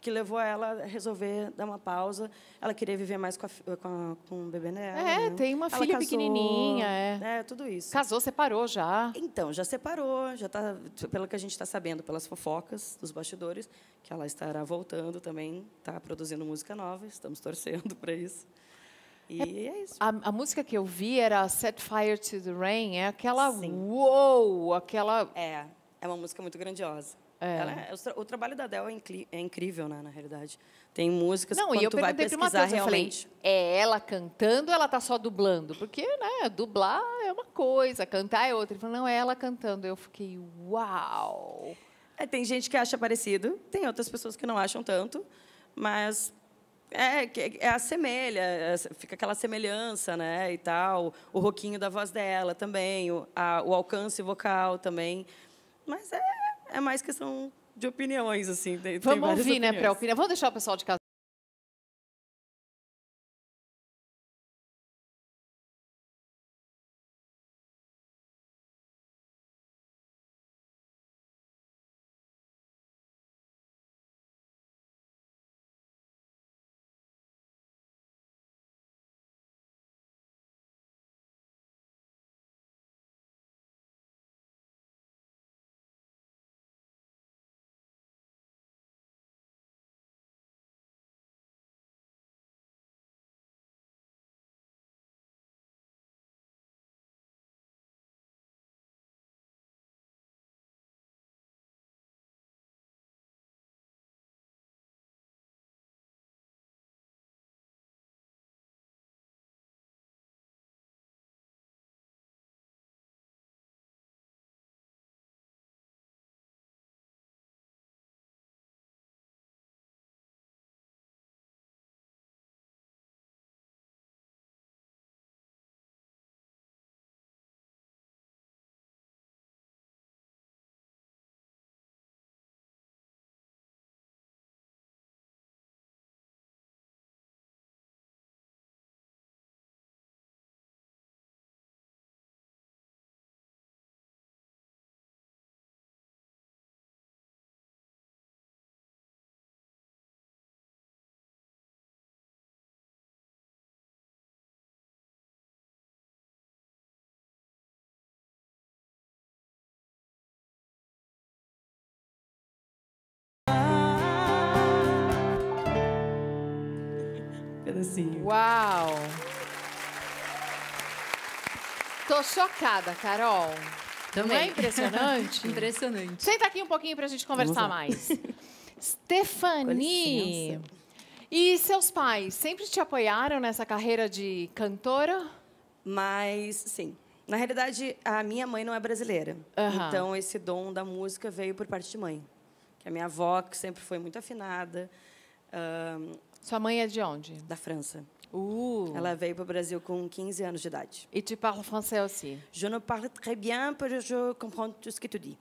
que levou ela a resolver dar uma pausa. Ela queria viver mais com, a, com, a, com o bebê dela. É, né? tem uma ela filha casou, pequenininha. É. Né? tudo isso. Casou, separou já. Então, já separou. Já tá, pelo que a gente está sabendo, pelas fofocas dos bastidores, que ela estará voltando também, está produzindo música nova. Estamos torcendo *laughs* para isso. E é, é isso. A, a, música que eu vi era Set Fire to the Rain. É aquela... Sim. Uou! Aquela... É, é uma música muito grandiosa. É. Ela, é, o, o, trabalho da Adele é, é, incrível, né, na realidade. Tem músicas que tu vai pesquisar realmente... Falei, é ela cantando ou ela tá só dublando? Porque, né, dublar é uma coisa, cantar é outra. Ele falou, não, é ela cantando. Eu fiquei, uau! É, tem gente que acha parecido, tem outras pessoas que não acham tanto, mas é, é assemelha, é, fica aquela semelhança, né, e tal. O roquinho da voz dela também, o, a, o alcance vocal também. Mas é é mais questão de opiniões, assim. Vamos ouvir, né, para opinião. Vamos deixar o pessoal de casa. assim. Uau! Tô chocada, Carol. Também. Não é impressionante? *laughs* impressionante. Senta aqui um pouquinho para a gente conversar mais. *laughs* Stephanie, e seus pais sempre te apoiaram nessa carreira de cantora? Mas, sim. Na realidade, a minha mãe não é brasileira. Uhum. Então, esse dom da música veio por parte de mãe. Que é a minha avó, que sempre foi muito afinada, sua mãe é de onde? Da França. Uh. Ela veio para o Brasil com 15 anos de idade. E tu fala francês? aussi? Je ne parle très bien, mais je comprends tout ce que tu dis.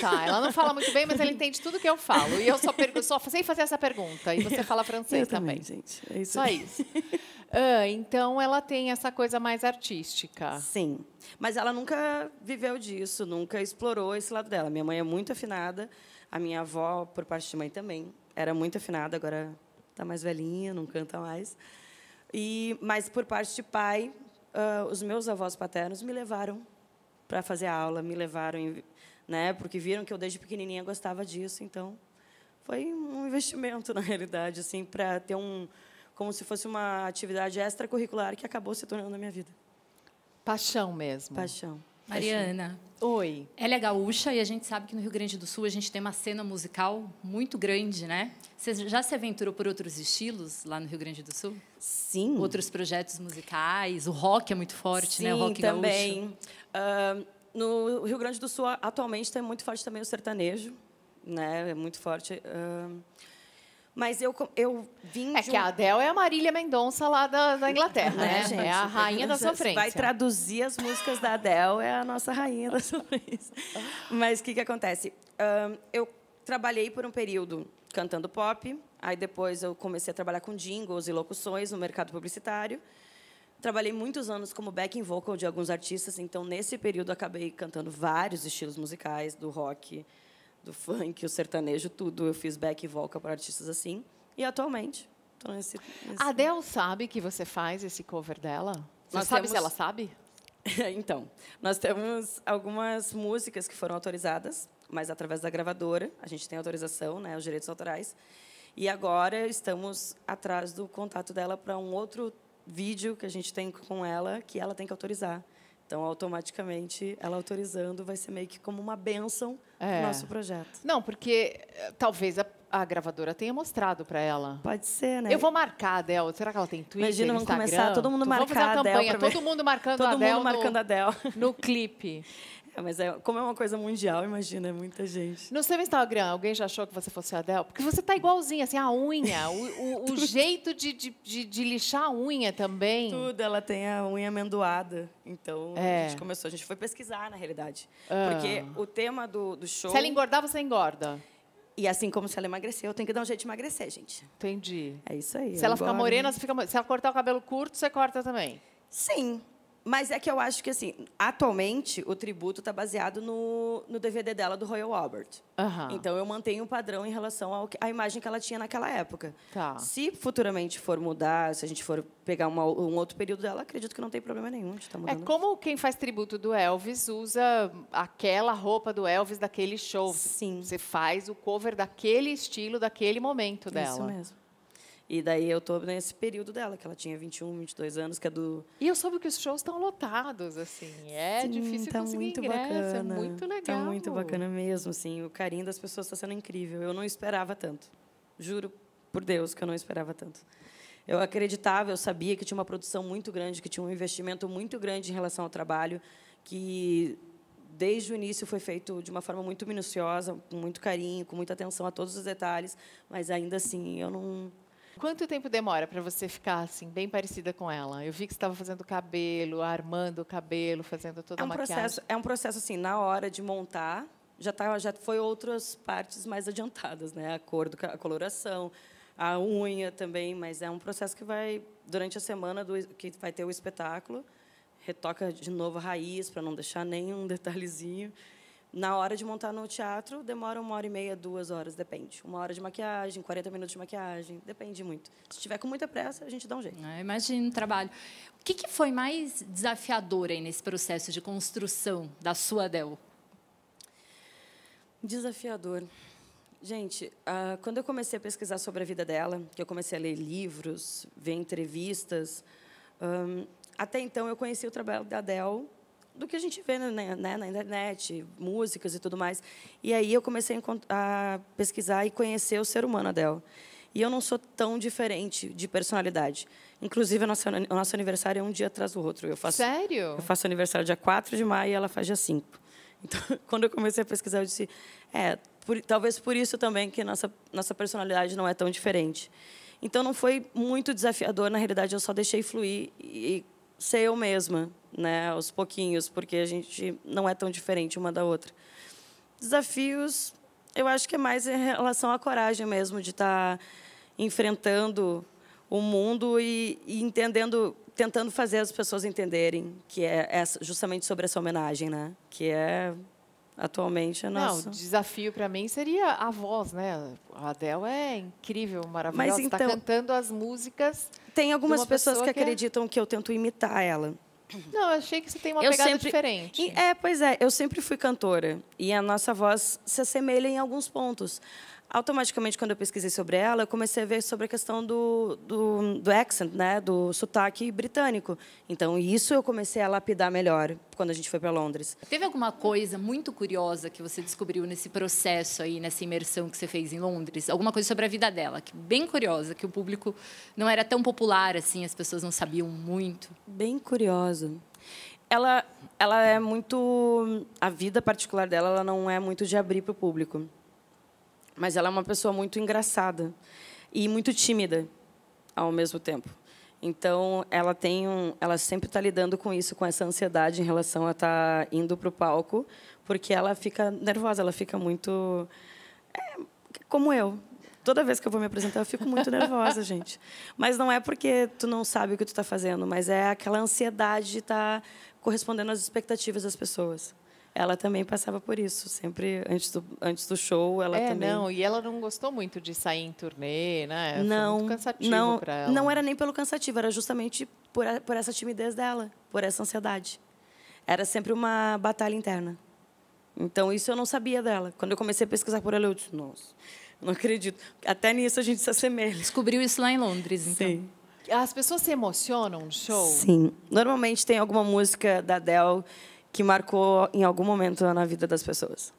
Tá, ela não fala muito bem, mas ela *laughs* entende tudo que eu falo. E eu só, só sei fazer essa pergunta. E você fala francês eu também. também. Gente, é isso. Só aí. isso. Ah, então ela tem essa coisa mais artística. Sim. Mas ela nunca viveu disso, nunca explorou esse lado dela. Minha mãe é muito afinada, a minha avó, por parte de mãe, também. Era muito afinada, agora está mais velhinha, não canta mais. E, mas por parte de pai, uh, os meus avós paternos me levaram para fazer aula, me levaram, em, né? Porque viram que eu desde pequenininha gostava disso, então foi um investimento *laughs* na realidade, assim, para ter um como se fosse uma atividade extracurricular que acabou se tornando a minha vida. Paixão mesmo. Paixão. Mariana. Oi. Ela é gaúcha e a gente sabe que no Rio Grande do Sul a gente tem uma cena musical muito grande, né? Você já se aventurou por outros estilos lá no Rio Grande do Sul? Sim. Outros projetos musicais? O rock é muito forte, Sim, né? O rock também. gaúcho. Uh, no Rio Grande do Sul, atualmente, tem muito forte também o sertanejo, né? É muito forte. Uh... Mas eu, eu vim. É que um... a Adele é a Marília Mendonça lá da, da Inglaterra, é, né? Gente, é a rainha da sofrência. Vai traduzir as músicas da Adele, é a nossa rainha da *laughs* sofrência. Mas o que, que acontece? Um, eu trabalhei por um período cantando pop, aí depois eu comecei a trabalhar com jingles e locuções no mercado publicitário. Trabalhei muitos anos como backing vocal de alguns artistas, então nesse período acabei cantando vários estilos musicais, do rock do funk, o sertanejo, tudo. Eu fiz back e vocal para artistas assim. E atualmente, Então esse A Adele sabe que você faz esse cover dela? Você Nós sabe temos... se ela sabe? *laughs* então, nós temos algumas músicas que foram autorizadas, mas através da gravadora. A gente tem autorização, né, os direitos autorais. E agora estamos atrás do contato dela para um outro vídeo que a gente tem com ela, que ela tem que autorizar. Então, automaticamente, ela autorizando vai ser meio que como uma benção é. nosso projeto. Não, porque eh, talvez a, a gravadora tenha mostrado para ela. Pode ser, né? Eu vou marcar a Adele. Será que ela tem Twitter, Imagina, vamos Instagram? começar todo mundo a então, marcar vamos fazer a campanha, todo mundo marcando todo a Adele. Todo mundo marcando no, a Adele. No clipe. *laughs* É, mas é, como é uma coisa mundial, imagina, é muita gente. No seu Instagram, alguém já achou que você fosse a Adele? Porque você tá igualzinha, assim, a unha, o, o, o *laughs* jeito de, de, de, lixar a unha também. Tudo, ela tem a unha amendoada. Então, é. a gente começou, a gente foi pesquisar, na realidade. Ah. Porque o tema do, do show... Se ela engordar, você engorda. E assim como se ela emagrecer, eu tenho que dar um jeito de emagrecer, gente. Entendi. É isso aí. Se ela ficar morena, você fica... Se ela cortar o cabelo curto, você corta também. Sim, mas é que eu acho que, assim, atualmente, o tributo está baseado no, no DVD dela do Royal Albert. Uhum. Então, eu mantenho um padrão em relação à imagem que ela tinha naquela época. Tá. Se futuramente for mudar, se a gente for pegar uma, um outro período dela, acredito que não tem problema nenhum de estar tá é mudando. É como quem faz tributo do Elvis usa aquela roupa do Elvis daquele show. Sim. Você faz o cover daquele estilo, daquele momento dela. Isso mesmo. E daí eu tô nesse período dela, que ela tinha 21, 22 anos, que é do... E eu soube que os shows estão lotados, assim. É Sim, difícil tá conseguir muito ingresso, é bacana. é muito legal. Tá muito bacana mesmo, assim. O carinho das pessoas está sendo incrível. Eu não esperava tanto. Juro por Deus que eu não esperava tanto. Eu acreditava, eu sabia que tinha uma produção muito grande, que tinha um investimento muito grande em relação ao trabalho, que desde o início foi feito de uma forma muito minuciosa, com muito carinho, com muita atenção a todos os detalhes, mas ainda assim eu não Quanto tempo demora para você ficar assim, bem parecida com ela? Eu vi que você estava fazendo cabelo, armando o cabelo, fazendo toda é um a maquiagem. Processo, é um processo assim, na hora de montar, já, tá, já foi outras partes mais adiantadas, né? A cor, do, a coloração, a unha também, mas é um processo que vai durante a semana do, que vai ter o espetáculo, retoca de novo a raiz para não deixar nenhum *laughs* detalhezinho na hora de montar no teatro, demora uma hora e meia, duas horas, depende. Uma hora de maquiagem, 40 minutos de maquiagem, depende muito. Se tiver com muita pressa, a gente dá um jeito. Ah, imagina o trabalho. O que, que foi mais desafiador aí nesse processo de construção da sua Adel? Desafiador. Gente, uh, quando eu comecei a pesquisar sobre a vida dela, que eu comecei a ler livros, ver entrevistas, um, ah, até então eu conhecia o trabalho da Adel do que a gente vê né, na internet, músicas e tudo mais. E aí eu comecei a pesquisar e conhecer o ser humano dela. E eu não sou tão diferente de personalidade. Inclusive, o nosso, o nosso aniversário é um dia atrás do outro. Eu faço, Sério? Eu faço aniversário dia 4 de maio e ela faz dia 5. *laughs* Então, quando eu comecei a pesquisar, eu disse... É, por, talvez por isso também que nossa, nossa personalidade não é tão diferente. Então, não foi muito desafiador. Na realidade, eu só deixei fluir e ser eu mesma, né, aos pouquinhos, porque a gente não é tão diferente uma da outra. Desafios, eu acho que é mais em relação à coragem mesmo de estar tá enfrentando o mundo e, e entendendo, tentando fazer as pessoas entenderem que é essa, justamente sobre essa homenagem, né? Que é atualmente é nossa Não, o desafio para mim seria a voz, né? A Adele é incrível, maravilhosa. Mas tá então, está cantando as músicas. Tem algumas pessoas que, que é acreditam que eu tento imitar ela. Não, achei que você tem uma eu pegada sempre... diferente. é, pois é, eu sempre fui cantora. E a nossa voz se assemelha em alguns pontos automaticamente, quando eu pesquisei sobre ela, eu comecei a ver sobre a questão do, do, do accent, né? do sotaque britânico. Então, isso eu comecei a lapidar melhor quando a gente foi para Londres. Teve alguma coisa muito curiosa que você descobriu nesse processo aí, nessa imersão que você fez em Londres? Alguma coisa sobre a vida dela, que bem curiosa, que o público não era tão popular assim, as pessoas não sabiam muito? Bem curiosa ela, ela é muito. A vida particular dela ela não é muito de abrir para o público. Mas ela é uma pessoa muito engraçada e muito tímida ao mesmo tempo. Então, ela tem um, ela sempre está lidando com isso, com essa ansiedade em relação a estar tá indo para o palco, porque ela fica nervosa, ela fica muito é, como eu. Toda vez que eu vou me apresentar, eu fico muito nervosa, *laughs* gente. Mas não é porque tu não sabe o que tu está fazendo, mas é aquela ansiedade de estar tá correspondendo às expectativas das pessoas ela também passava por isso. Sempre antes do, antes do show, ela é, também. Não, e ela não gostou muito de sair em turnê, né? Não. Foi muito cansativo não, pra ela. Não era nem pelo cansativo, era justamente por, a, por essa timidez dela, por essa ansiedade. Era sempre uma batalha interna. Então, isso eu não sabia dela. Quando eu comecei a pesquisar por ela, eu disse, nossa, não acredito. Até nisso a gente se assemelha. Descobriu isso lá em Londres, então. Sim. As pessoas se emocionam no show? Sim. Normalmente tem alguma música da Adele que marcou em algum momento na vida das pessoas.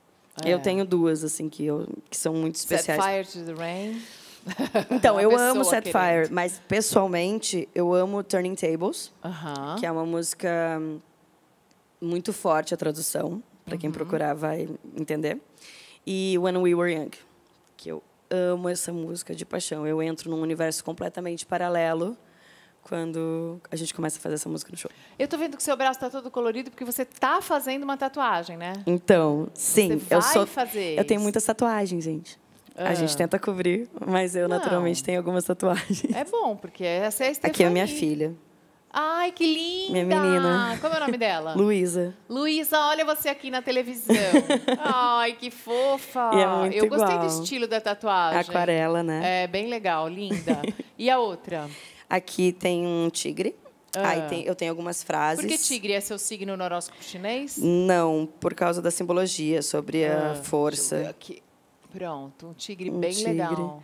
É. Eu tenho duas, assim, que, eu, que são muito especiais. Set Fire to the Rain. Então, *laughs* eu amo Set Fire, mas pessoalmente eu amo Turning Tables, uh -huh. que é uma música muito forte a tradução, para quem uh uhum. -huh. procurar vai entender. E When We Were Young, que eu amo essa música de paixão. Eu entro num universo completamente paralelo quando a gente começa a fazer essa música no show. Eu tô vendo que seu braço tá todo colorido porque você tá fazendo uma tatuagem, né? Então, sim, você eu vai sou fazer. Eu tenho muitas tatuagens, gente. Ah. A gente ah. tenta cobrir, mas eu Não. naturalmente tenho algumas tatuagens. É bom, porque essa é a Stephanie. Aqui é a minha filha. Ai, que linda! Minha menina. Como é o nome dela? *laughs* Luísa. Luísa, olha você aqui na televisão. *laughs* Ai, que fofa! E é muito Eu igual. gostei do estilo da tatuagem. Aquarela, né? É, bem legal, linda. *laughs* E a outra? Aqui tem um tigre. Ah. Aí tem, eu tenho algumas frases. Por que tigre é seu signo no horóscopo chinês? Não, por causa da simbologia, sobre ah, a força. Pronto, um tigre um bem tigre. legal.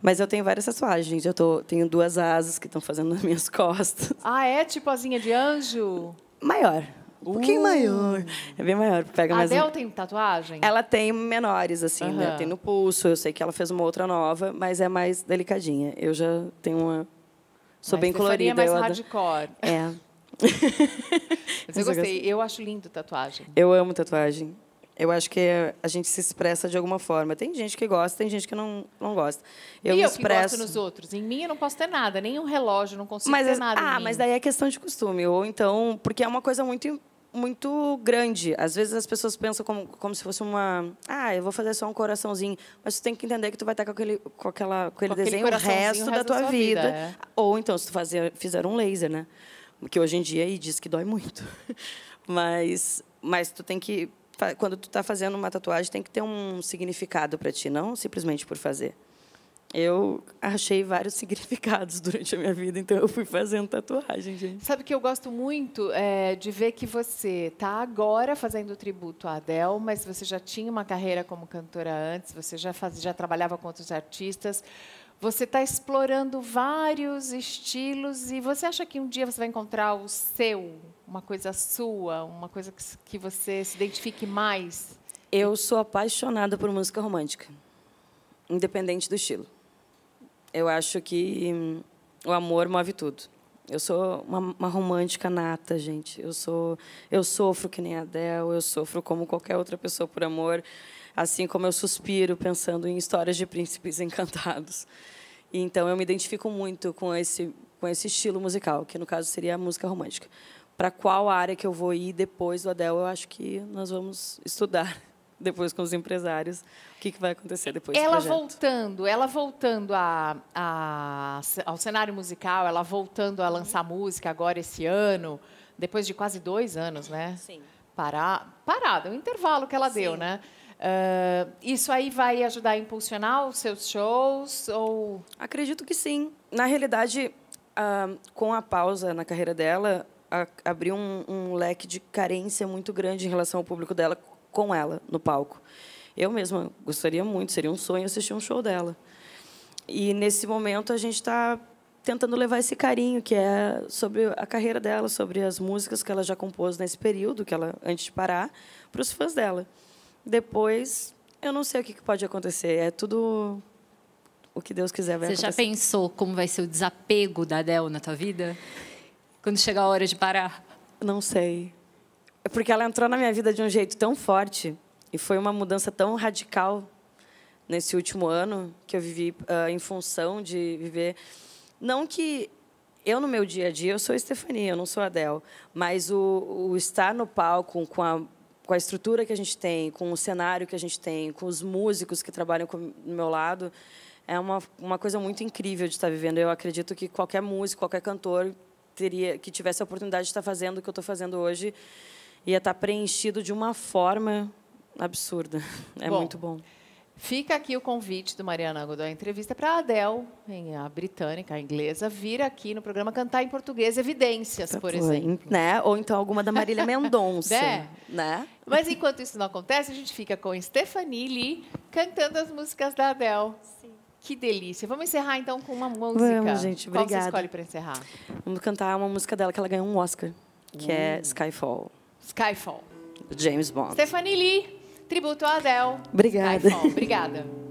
Mas eu tenho várias tatuagens. Eu tô, tenho duas asas que estão fazendo nas minhas *laughs* costas. Ah, é? Tipo asinha de anjo? Maior. Um uh. pouquinho maior. É bem maior. Pega a mais Adel um... tem tatuagem? Ela tem menores, assim, uhum. né? Tem no pulso. Eu sei que ela fez uma outra nova, mas é mais delicadinha. Eu já tenho uma Sou Mas bem colorida. Faria mais eu hardcore. É. *laughs* Mas eu gostei. Eu acho lindo tatuagem. Eu amo tatuagem. Eu acho que a gente se expressa de alguma forma. Tem gente que gosta, tem gente que não, não gosta. Eu, e eu expresso... que gosto nos outros. Em mim eu não posso ter nada, nem um relógio, não consigo mas, ter nada. Ah, mas daí é questão de costume. Ou então, porque é uma coisa muito muito grande. Às vezes as pessoas pensam como, como se fosse uma. Ah, eu vou fazer só um coraçãozinho. Mas tu tem que entender que tu vai estar com aquele, com aquela, com aquele com desenho aquele o, resto o resto da tua da vida. vida é. Ou então, se tu fazer, fizer um laser, né? Que hoje em dia aí diz que dói muito. *laughs* mas, mas tu tem que. Quando tu está fazendo uma tatuagem, tem que ter um significado para ti, não simplesmente por fazer eu achei vários *laughs* significados durante a minha vida, então eu fui fazendo tatuagem, gente. Sabe que eu gosto muito é, de ver que você está agora fazendo tributo à Adele, mas você já tinha uma carreira como cantora antes, você já, faz, já trabalhava com outros artistas. Você está explorando vários estilos e você acha que um dia você vai encontrar o seu, uma coisa sua, uma coisa que, que você se identifique mais? Eu sou apaixonada por música romântica, independente do estilo eu acho que hum, o amor move tudo. Eu sou uma, uma, romântica nata, gente. Eu sou, eu sofro que nem a Adele, eu sofro como qualquer outra pessoa por amor, assim como eu suspiro pensando em histórias de príncipes *laughs* encantados. Então eu me identifico muito com esse com esse estilo musical, que no caso seria a música romântica. Para qual área que eu vou ir depois do Adele, eu acho que nós vamos estudar depois com os empresários, o que, que vai acontecer depois ela do voltando, ela voltando a, a, ao cenário musical, ela voltando a lançar música agora esse ano, depois de quase dois anos, né? Sim. Pará, parada, o um intervalo que ela Sim. deu, né? Uh, isso aí vai ajudar a impulsionar os seus shows ou? Acredito que sim. Na realidade, uh, com a pausa na carreira dela, a, abriu um, um, leque de carência muito grande em relação ao público dela, com ela no palco. Eu mesma gostaria muito, seria um sonho assistir um show dela. E nesse momento a gente está tentando levar esse carinho que é sobre a carreira dela, sobre as músicas que ela já compôs nesse período, que ela antes de parar, para os fãs dela. Depois, eu não sei o que pode acontecer. É tudo o que Deus quiser vai Você acontecer. já pensou como vai ser o desapego da Adele na tua vida? Quando chegar a hora de parar? Não sei. É porque ela entrou na minha vida de um jeito tão forte e foi uma mudança tão radical nesse último ano que eu vivi uh, em função de viver. Não que eu, no meu dia a dia, eu sou a Estefania, eu não sou a Adel, mas o, o estar no palco com a, com a estrutura que a gente tem, com o cenário que a gente tem, com os músicos que trabalham com, do meu lado, é uma, uma coisa muito incrível de estar vivendo. Eu acredito que qualquer músico, qualquer cantor teria que tivesse a oportunidade de estar fazendo o que eu estou fazendo hoje ia estar tá preenchido de uma forma absurda. É bom, muito bom. Fica aqui o convite do Mariana Godó, entrevista é para a Adele, a britânica, a inglesa, vir aqui no programa cantar em português evidências, por, exemplo. Né? Ou então alguma da Marília *laughs* Mendonça. Né? né? Mas enquanto isso não acontece, a gente fica com Stephanie Lee cantando as músicas da Adele. Que delícia. Vamos encerrar então com uma música. Vamos, gente, obrigada. Qual você escolhe para encerrar? Vamos cantar uma música dela que ela ganhou um Oscar, que é hum. é Skyfall. Skyfall. James Bond. Stephanie Lee, tributo a Adele. Obrigada. Skyfall. Obrigada.